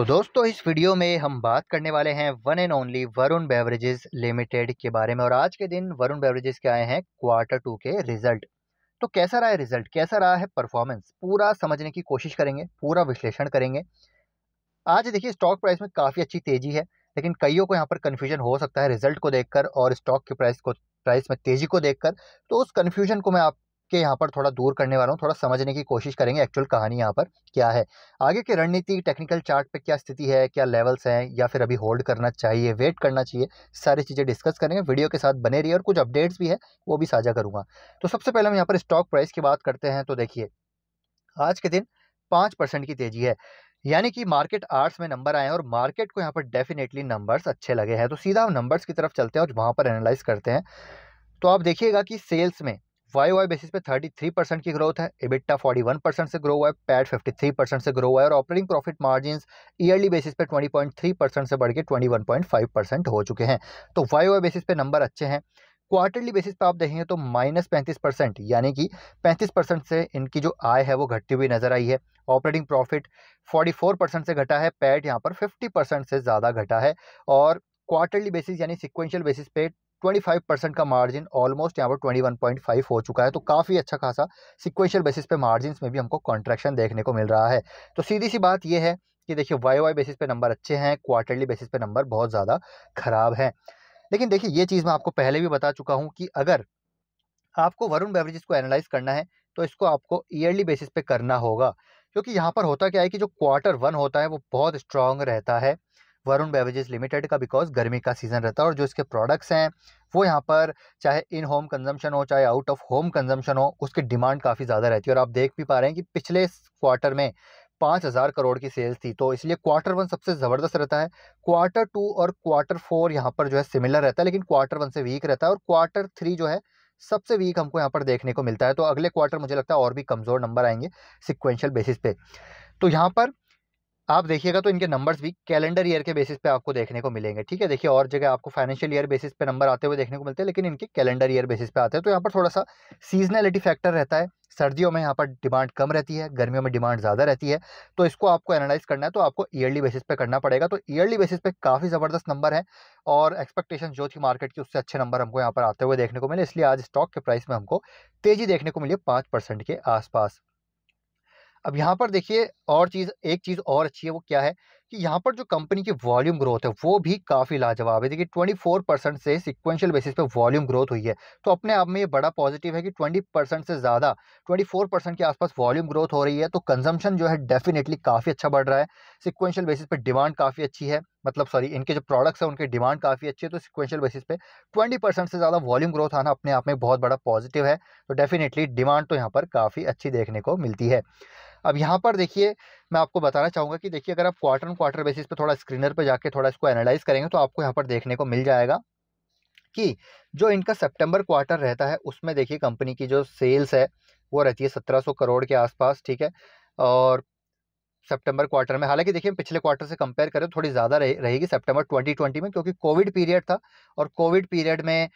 तो दोस्तों इस वीडियो में हम बात करने वाले हैं one and only Varun beverages limited के बारे में और आज के दिन वरुण बेवरेजेस के आए हैं क्वार्टर टू के रिजल्ट तो कैसा रहा है रिजल्ट कैसा रहा है परफॉर्मेंस पूरा समझने की कोशिश करेंगे पूरा विश्लेषण करेंगे आज देखिए स्टॉक प्राइस में काफ़ी अच्छी तेज़ी है लेकिन कईयों को यहाँ पर कन्फ्यूजन हो सकता है रिजल्ट को देखकर और स्टॉक के प्राइस को प्राइस में तेज़ी को देखकर तो उस कन्फ्यूजन को मैं आप के यहाँ पर थोड़ा दूर करने वाला हूँ थोड़ा समझने की कोशिश करेंगे एक्चुअल कहानी यहाँ पर क्या है आगे की रणनीति टेक्निकल चार्ट पे क्या स्थिति है क्या लेवल्स हैं या फिर अभी होल्ड करना चाहिए वेट करना चाहिए सारी चीज़ें डिस्कस करेंगे वीडियो के साथ बने रही और कुछ अपडेट्स भी है वो भी साझा करूँगा तो सबसे पहले हम यहाँ पर स्टॉक प्राइस की बात करते हैं तो देखिए आज के दिन पाँच परसेंट की तेज़ी है यानी कि मार्केट आर्ट्स में नंबर आए हैं और मार्केट को यहाँ पर डेफिनेटली नंबर्स अच्छे लगे हैं तो सीधा हम नंबर्स की तरफ चलते हैं और वहाँ पर एनालाइज करते हैं तो आप देखिएगा कि सेल्स में वाई वाई बेसिस पे 33 परसेंट की ग्रोथ है इबिट्टा 41 परसेंट से ग्रो हुआ है पैट 53 परसेंट से ग्रो हुआ है और operating profit margin yearly basis पे 20.3 परसेंट से बढ़ के 21.5 परसेंट हो चुके हैं तो वाई वाई बेसिस पे नंबर अच्छे हैं क्वार्टरली बेसिस पर आप देखेंगे तो माइनस पैंतीस परसेंट यानी कि पैंतीस परसेंट से इनकी जो आय है वो घटती हुई नजर आई है ऑपरेटिंग प्रॉफिट फोर परसेंट से घटा है पैट यहाँ पर फिफ्टी परसेंट से ज़्यादा घटा है और क्वार्टरली बेसिस यानी सिक्वेंशियल बेसिस पे 25 परसेंट का मार्जिन ऑलमोस्ट यहाँ पर 21.5 हो चुका है तो काफ़ी अच्छा खासा सिक्वेंशियल बेसिस पे मार्जिन में भी हमको कॉन्ट्रैक्शन देखने को मिल रहा है तो सीधी सी बात यह है कि देखिए वाई वाई बेसिस पे नंबर अच्छे हैं क्वार्टरली बेसिस पे नंबर बहुत ज़्यादा खराब हैं लेकिन देखिए ये चीज़ मैं आपको पहले भी बता चुका हूँ कि अगर आपको वरुण बेवरेजेस को एनालाइज करना है तो इसको आपको ईयरली बेसिस पे करना होगा क्योंकि यहाँ पर होता क्या है कि जो क्वार्टर वन होता है वो बहुत स्ट्रांग रहता है वरुण बेवरेजेस लिमिटेड का बिकॉज गर्मी का सीज़न रहता है और जो इसके प्रोडक्ट्स हैं वो यहाँ पर चाहे इन होम कंजम्पशन हो चाहे आउट ऑफ होम कंजम्पशन हो उसकी डिमांड काफ़ी ज़्यादा रहती है और आप देख भी पा रहे हैं कि पिछले क्वार्टर में पाँच हज़ार करोड़ की सेल्स थी तो इसलिए क्वार्टर वन सबसे ज़बरदस्त रहता है क्वार्टर टू और क्वार्टर फोर यहाँ पर जो है सिमिलर रहता है लेकिन क्वार्टर वन से वीक रहता है और क्वार्टर थ्री जो है सबसे वीक हमको यहाँ पर देखने को मिलता है तो अगले क्वार्टर मुझे लगता है और भी कमज़ोर नंबर आएंगे सिक्वेंशियल बेसिस पे तो यहाँ पर आप देखिएगा तो इनके नंबर्स भी कैलेंडर ईयर के बेसिस पे आपको देखने को मिलेंगे ठीक है देखिए और जगह आपको फाइनेंशियल ईयर बेसिस पे नंबर आते हुए देखने को मिलते हैं लेकिन इनके कैलेंडर ईयर बेसिस पे आते हैं तो यहाँ पर थोड़ा सा सीजनलिटी फैक्टर रहता है सर्दियों में यहाँ पर डिमांड कम रहती है गर्मियों में डिमांड ज़्यादा रहती है तो इसको आपको एनालाइज करना है तो आपको ईयरली बेसिस पे करना पड़ेगा तो ईयरली बेसिस पे काफ़ी ज़बरदस्त नंबर है और एक्सपेक्टेशन जो थी मार्केट की उससे अच्छे नंबर हमको यहाँ पर आते हुए देखने को मिले इसलिए आज स्टॉक के प्राइस में हमको तेज़ी देखने को मिली पाँच के आसपास अब यहाँ पर देखिए और चीज़ एक चीज़ और अच्छी है वो क्या है कि यहाँ पर जो कंपनी की वॉल्यूम ग्रोथ है वो भी काफ़ी लाजवाब है देखिए 24 परसेंट से सिक्वेंशियल बेसिस पे वॉल्यूम ग्रोथ हुई है तो अपने आप में ये बड़ा पॉजिटिव है कि 20 परसेंट से ज़्यादा 24 परसेंट के आसपास वॉल्यूम ग्रोथ हो रही है तो कंजम्पन जो है डेफिनेटली काफ़ी अच्छा बढ़ रहा है सिक्वेंशियल बेसिस पे डिमांड काफ़ी अच्छी है मतलब सॉरी इनके जो प्रोडक्ट्स हैं उनकी डिमांड काफ़ी अच्छी है तो सिक्वेंशियल बेसिस पे ट्वेंटी परसेंट से ज़्यादा वॉल्यूम ग्रोथ आना अपने आप में बहुत बड़ा पॉजिटिव है तो डेफिनेटली डिमांड तो यहाँ पर काफ़ी अच्छी देखने को मिलती है अब यहाँ पर देखिए मैं आपको बताना चाहूँगा कि देखिए अगर आप क्वार्टर एंड क्वार्टर बेसिस पे थोड़ा स्क्रीनर पे जाके थोड़ा इसको एनालाइज करेंगे तो आपको यहाँ पर देखने को मिल जाएगा कि जो इनका सेप्टेम्बर क्वार्टर रहता है उसमें देखिए कंपनी की जो सेल्स है वो रहती है सत्रह करोड़ के आसपास ठीक है और सितंबर क्वार्टर में हालांकि देखिए पिछले क्वार्टर से कंपेयर करें तो थोड़ी ज़्यादा रहे, रहेगी सितंबर 2020 में क्योंकि कोविड पीरियड था और कोविड पीरियड में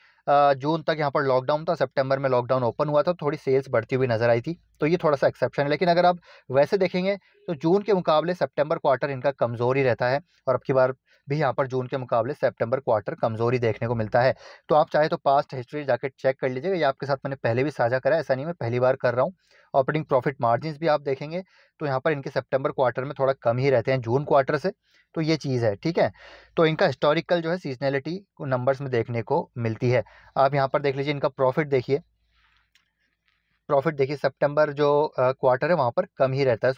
जून तक यहाँ पर लॉकडाउन था सितंबर में लॉकडाउन ओपन हुआ था थोड़ी सेल्स बढ़ती हुई नज़र आई थी तो ये थोड़ा सा एक्सेप्शन है लेकिन अगर आप वैसे देखेंगे तो जून के मुकाबले सेप्टेम्बर क्वार्टर इनका कमज़ोर ही रहता है और अब की बार भी यहाँ पर जून के मुकाबले सेप्टेम्बर क्वार्टर कमज़ोरी देखने को मिलता है तो आप चाहे तो पास्ट हिस्ट्री जाकर चेक कर लीजिएगा ये आपके साथ मैंने पहले भी साझा करा ऐसा नहीं मैं पहली बार कर रहा हूँ ऑपरेटिंग प्रॉफिट मार्जिन भी आप देखेंगे तो यहाँ पर इनके सेप्टेम्बर क्वार्टर में थोड़ा कम ही रहते हैं जून क्वार्टर से तो ये चीज़ है ठीक है तो इनका हिस्टोरिकल जो है सीजनैलिटी नंबर्स में देखने को मिलती है आप यहाँ पर देख लीजिए इनका प्रॉफिट देखिए प्रॉफिट देखिए सितंबर जो क्वार्टर है वहाँ पर कम ही रहता है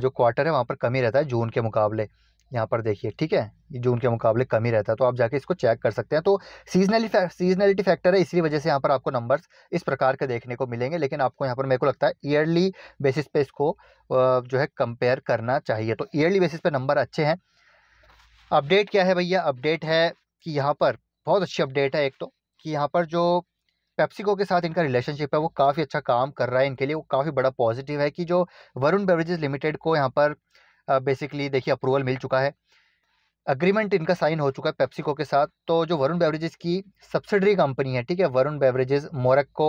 जो क्वार्टर है वहाँ पर कम ही रहता है जून के मुकाबले यहाँ पर देखिए ठीक है जो उनके मुकाबले कम ही रहता है तो आप जाके इसको चेक कर सकते हैं तो सीजनली सीजनलिटी फैक्टर है इसी वजह से यहाँ पर आपको नंबर्स इस प्रकार के देखने को मिलेंगे लेकिन आपको यहाँ पर मेरे को लगता है ईयरली बेसिस पे इसको जो है कंपेयर करना चाहिए तो ईयरली बेसिस पे नंबर अच्छे हैं अपडेट क्या है भैया अपडेट है कि यहाँ पर बहुत अच्छी अपडेट है एक तो कि यहाँ पर जो पेप्सिको के साथ इनका रिलेशनशिप है वो काफ़ी अच्छा काम कर रहा है इनके लिए वो काफ़ी बड़ा पॉजिटिव है कि जो वरुण बेवरेजेस लिमिटेड को यहाँ पर बेसिकली देखिए अप्रूवल मिल चुका है अग्रीमेंट इनका साइन हो चुका है पेप्सिको के साथ तो जो वरुण बेवरेजेस की सब्सिडरी कंपनी है ठीक है Varun beverages Morocco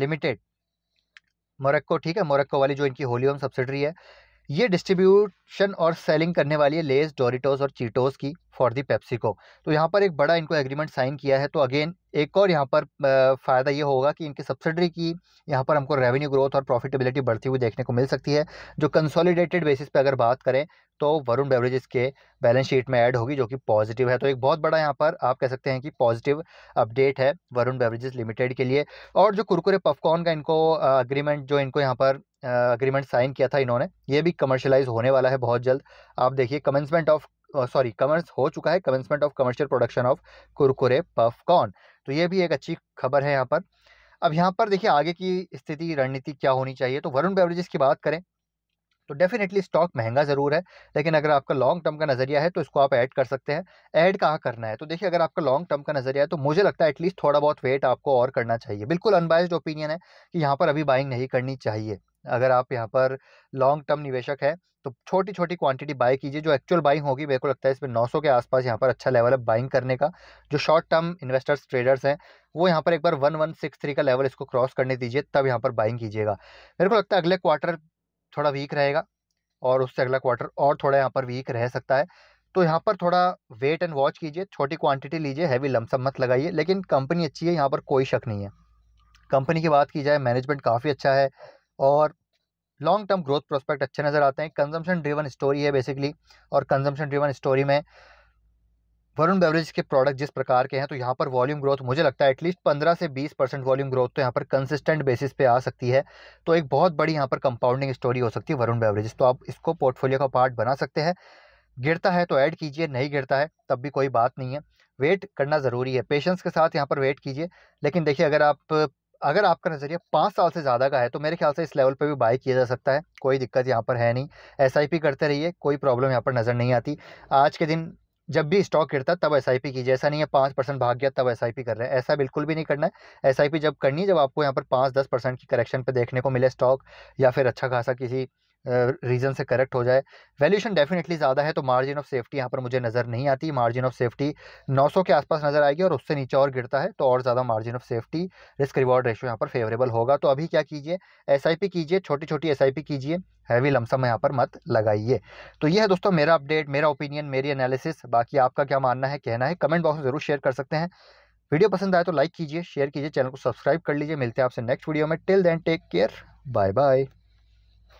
limited Morocco ठीक है मोरक्को वाली जो इनकी होलीम सब्सिडरी है ये डिस्ट्रीब्यूशन और सेलिंग करने वाली है लेस डोरिटोस और चीटोस की फॉर दी पेप्सिको तो यहाँ पर एक बड़ा इनको एग्रीमेंट साइन किया है तो अगेन एक और यहाँ पर फ़ायदा ये होगा कि इनकी सब्सिडरी की यहाँ पर हमको रेवेन्यू ग्रोथ और प्रॉफिटेबिलिटी बढ़ती हुई देखने को मिल सकती है जो कंसोलिडेटेड बेसिस पे अगर बात करें तो वरुण बेवरेजेस के बैलेंस शीट में ऐड होगी जो कि पॉजिटिव है तो एक बहुत बड़ा यहाँ पर आप कह सकते हैं कि पॉजिटिव अपडेट है वरुण बेवरेजेस लिमिटेड के लिए और जो कुरकुरे पॉपकॉर्न का इनको अग्रीमेंट जो इनको यहाँ पर अग्रीमेंट साइन किया था इन्होंने ये भी कमर्शलाइज होने वाला है बहुत जल्द आप देखिए कमेंसमेंट ऑफ सॉरी कमेंस हो चुका है commencement of commercial production of Kurkure popcorn तो ये भी एक अच्छी खबर है यहाँ पर अब यहाँ पर देखिए आगे की स्थिति रणनीति क्या होनी चाहिए तो वरुण बेवरेजेस की बात करें तो डेफिनेटली स्टॉक महंगा ज़रूर है लेकिन अगर आपका लॉन्ग टर्म का नज़रिया है तो इसको आप ऐड कर सकते हैं ऐड कहाँ करना है तो देखिए अगर आपका लॉन्ग टर्म का नज़रिया है तो मुझे लगता है एटलीस्ट थोड़ा बहुत वेट आपको और करना चाहिए बिल्कुल अनबायस्ड ओपिनियन है कि यहाँ पर अभी बाइंग नहीं करनी चाहिए अगर आप यहाँ पर लॉन्ग टर्म निवेशक है तो छोटी छोटी क्वांटिटी बाई कीजिए जो एक्चुअल बाइंग होगी मेरे को लगता है इसमें 900 के आसपास यहाँ पर अच्छा लेवल है बाइंग करने का जो शॉर्ट टर्म इन्वेस्टर्स ट्रेडर्स हैं वो यहाँ पर एक बार वन वन सिक्स थ्री का लेवल इसको क्रॉस करने दीजिए तब यहाँ पर बाइंग कीजिएगा मेरे को लगता है अगले क्वार्टर थोड़ा वीक रहेगा और उससे अगला क्वार्टर और थोड़ा यहाँ पर वीक रह सकता है तो यहाँ पर थोड़ा वेट एंड वॉच कीजिए छोटी क्वान्टिटी लीजिए हैवी लमसम मत लगाइए लेकिन कंपनी अच्छी है यहाँ पर कोई शक नहीं है कंपनी की बात की जाए मैनेजमेंट काफ़ी अच्छा है और लॉन्ग टर्म ग्रोथ प्रोस्पेक्ट अच्छे नज़र आते हैं कंजम्पशन ड्रिवन स्टोरी है बेसिकली और कंजम्पशन ड्रिवन स्टोरी में वरुण बेवरेज के प्रोडक्ट जिस प्रकार के हैं तो यहाँ पर वॉल्यूम ग्रोथ मुझे लगता है एटलीस्ट पंद्रह से बीस परसेंट वॉल्यूम ग्रोथ तो यहाँ पर कंसिस्टेंट बेसिस पे आ सकती है तो एक बहुत बड़ी यहाँ पर कंपाउंडिंग स्टोरी हो सकती है वरुण बेवरेज तो आप इसको पोर्टफोलियो का पार्ट बना सकते हैं गिरता है तो ऐड कीजिए नहीं गिरता है तब भी कोई बात नहीं है वेट करना ज़रूरी है पेशेंस के साथ यहाँ पर वेट कीजिए लेकिन देखिए अगर आप अगर आपका नज़रिया पाँच साल से ज़्यादा का है तो मेरे ख्याल से इस लेवल पर भी बाई किया जा सकता है कोई दिक्कत यहाँ पर है नहीं एस करते रहिए कोई प्रॉब्लम यहाँ पर नज़र नहीं आती आज के दिन जब भी स्टॉक गिरता तब एस कीजिए ऐसा नहीं है पाँच परसेंट भाग गया तब एस कर रहे हैं ऐसा बिल्कुल भी नहीं करना है एस जब करनी है जब आपको यहाँ पर पाँच दस परसेंट की करेक्शन पर देखने को मिले स्टॉक या फिर अच्छा खासा किसी रीज़न से करेक्ट हो जाए वैल्यूशन डेफिनेटली ज़्यादा है तो मार्जिन ऑफ सेफ्टी यहाँ पर मुझे नज़र नहीं आती मार्जिन ऑफ सेफ्टी 900 के आसपास नज़र आएगी और उससे नीचे और गिरता है तो और ज़्यादा margin of safety risk reward ratio यहाँ पर फेवरेबल होगा तो अभी क्या कीजिए एस कीजिए छोटी छोटी एस कीजिए हैवी लमसम यहाँ पर मत लगाइए तो ये है दोस्तों मेरा अपडेट मेरा ओपिनियन मेरी एनालिसिस बाकी आपका क्या मानना है कहना है कमेंट बॉक्स में ज़रूर शेयर कर सकते हैं वीडियो पसंद आए तो लाइक कीजिए शेयर कीजिए चैनल को सब्सक्राइब कर लीजिए मिलते हैं आपसे नेक्स्ट वीडियो में till then take care bye bye